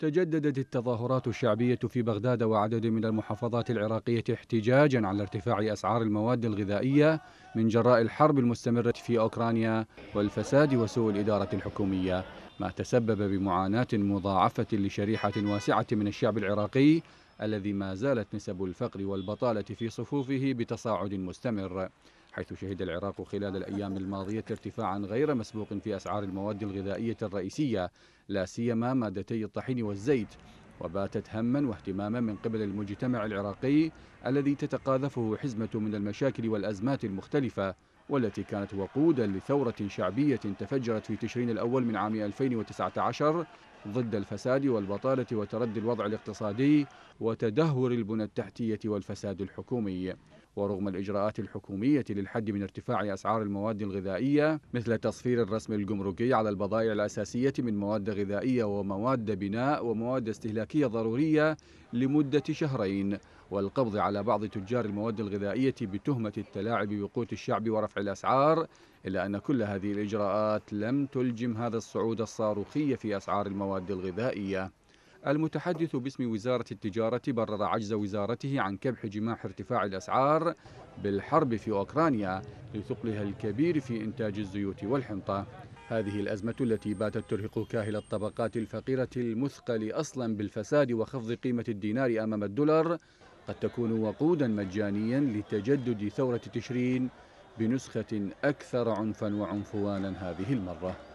تجددت التظاهرات الشعبية في بغداد وعدد من المحافظات العراقية احتجاجا على ارتفاع أسعار المواد الغذائية من جراء الحرب المستمرة في أوكرانيا والفساد وسوء الإدارة الحكومية ما تسبب بمعاناة مضاعفة لشريحة واسعة من الشعب العراقي الذي ما زالت نسب الفقر والبطالة في صفوفه بتصاعد مستمر حيث شهد العراق خلال الأيام الماضية ارتفاعا غير مسبوق في أسعار المواد الغذائية الرئيسية لا سيما مادتي الطحين والزيت وباتت هما واهتماما من قبل المجتمع العراقي الذي تتقاذفه حزمة من المشاكل والأزمات المختلفة والتي كانت وقودا لثورة شعبية تفجرت في تشرين الأول من عام 2019 ضد الفساد والبطالة وتردي الوضع الاقتصادي وتدهور البنى التحتية والفساد الحكومي ورغم الإجراءات الحكومية للحد من ارتفاع أسعار المواد الغذائية مثل تصفير الرسم الجمركي على البضائع الأساسية من مواد غذائية ومواد بناء ومواد استهلاكية ضرورية لمدة شهرين والقبض على بعض تجار المواد الغذائية بتهمة التلاعب بقوت الشعب ورفع الأسعار إلا أن كل هذه الإجراءات لم تلجم هذا الصعود الصاروخي في أسعار المواد الغذائية المتحدث باسم وزارة التجارة برر عجز وزارته عن كبح جماح ارتفاع الأسعار بالحرب في أوكرانيا لثقلها الكبير في إنتاج الزيوت والحنطة هذه الأزمة التي باتت ترهق كاهل الطبقات الفقيرة المثقل أصلا بالفساد وخفض قيمة الدينار أمام الدولار قد تكون وقودا مجانيا لتجدد ثورة تشرين بنسخة أكثر عنفا وعنفوانا هذه المرة